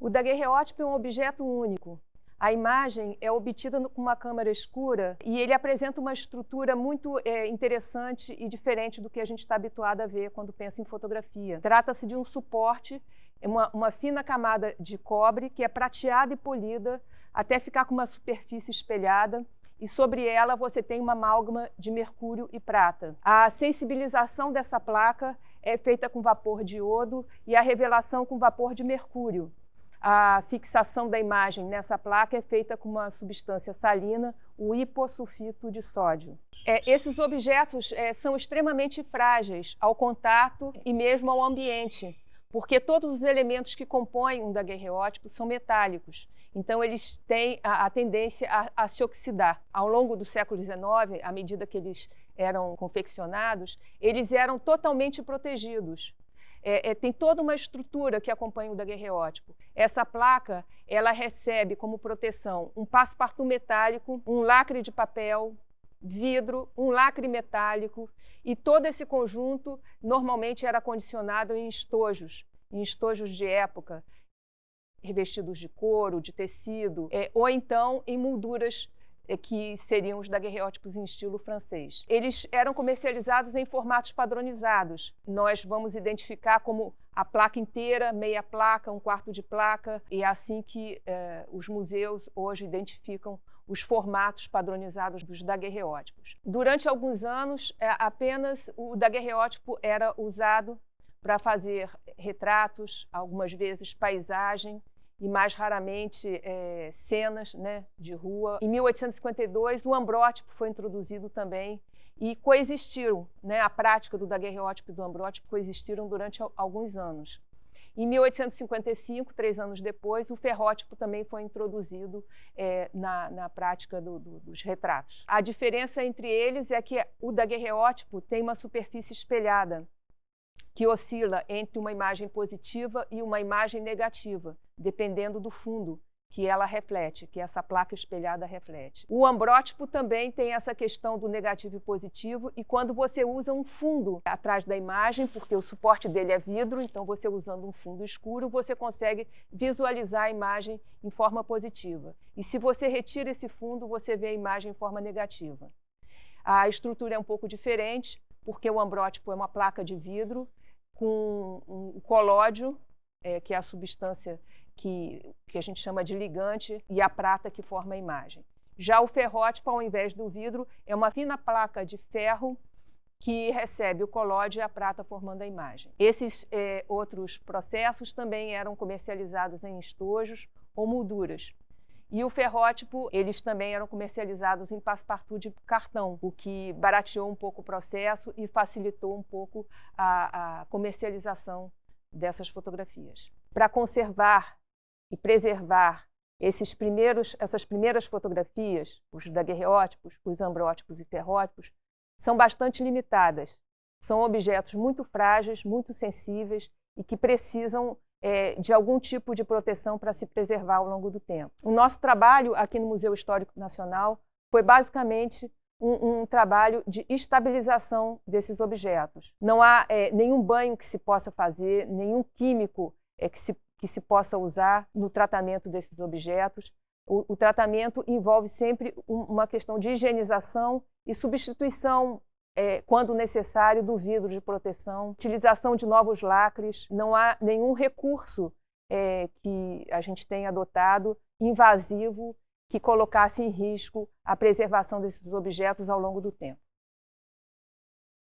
O daguerreótipo é um objeto único. A imagem é obtida com uma câmera escura e ele apresenta uma estrutura muito é, interessante e diferente do que a gente está habituado a ver quando pensa em fotografia. Trata-se de um suporte, uma, uma fina camada de cobre que é prateada e polida até ficar com uma superfície espelhada e sobre ela você tem uma amálgama de mercúrio e prata. A sensibilização dessa placa é feita com vapor de iodo e a revelação com vapor de mercúrio. A fixação da imagem nessa placa é feita com uma substância salina, o hipossulfito de sódio. É, esses objetos é, são extremamente frágeis ao contato e mesmo ao ambiente, porque todos os elementos que compõem um daguerreótipo são metálicos. Então, eles têm a, a tendência a, a se oxidar. Ao longo do século XIX, à medida que eles eram confeccionados, eles eram totalmente protegidos é, é, tem toda uma estrutura que acompanha o daguerreótipo. Essa placa, ela recebe como proteção um passepartout metálico, um lacre de papel, vidro, um lacre metálico e todo esse conjunto normalmente era condicionado em estojos, em estojos de época, revestidos de couro, de tecido, é, ou então em molduras é, que seriam os daguerreótipos em estilo francês. Eles eram comercializados em formatos padronizados. Nós vamos identificar como a placa inteira, meia placa, um quarto de placa, e é assim que eh, os museus hoje identificam os formatos padronizados dos daguerreótipos. Durante alguns anos, eh, apenas o daguerreótipo era usado para fazer retratos, algumas vezes paisagem e mais raramente é, cenas né, de rua. Em 1852, o ambrótipo foi introduzido também e coexistiram, né, a prática do daguerreótipo e do ambrótipo coexistiram durante alguns anos. Em 1855, três anos depois, o ferrótipo também foi introduzido é, na, na, prática do, do, dos retratos. A diferença entre eles é que o daguerreótipo tem uma superfície espelhada, que oscila entre uma imagem positiva e uma imagem negativa, dependendo do fundo que ela reflete, que essa placa espelhada reflete. O ambrótipo também tem essa questão do negativo e positivo, e quando você usa um fundo atrás da imagem, porque o suporte dele é vidro, então você usando um fundo escuro, você consegue visualizar a imagem em forma positiva. E se você retira esse fundo, você vê a imagem em forma negativa. A estrutura é um pouco diferente, porque o ambrótipo é uma placa de vidro com o colódio, é, que é a substância que, que a gente chama de ligante, e a prata que forma a imagem. Já o ferrótipo, ao invés do vidro, é uma fina placa de ferro que recebe o colóide e a prata formando a imagem. Esses é, outros processos também eram comercializados em estojos ou molduras. E o ferrótipo, eles também eram comercializados em passepartout de cartão, o que barateou um pouco o processo e facilitou um pouco a, a comercialização dessas fotografias. Para conservar e preservar esses primeiros, essas primeiras fotografias, os daguerreótipos, os ambrótipos e ferrótipos, são bastante limitadas. São objetos muito frágeis, muito sensíveis e que precisam é, de algum tipo de proteção para se preservar ao longo do tempo. O nosso trabalho aqui no Museu Histórico Nacional foi basicamente um, um trabalho de estabilização desses objetos. Não há é, nenhum banho que se possa fazer, nenhum químico é, que, se, que se possa usar no tratamento desses objetos. O, o tratamento envolve sempre uma questão de higienização e substituição é, quando necessário, do vidro de proteção, utilização de novos lacres. Não há nenhum recurso é, que a gente tenha adotado invasivo que colocasse em risco a preservação desses objetos ao longo do tempo.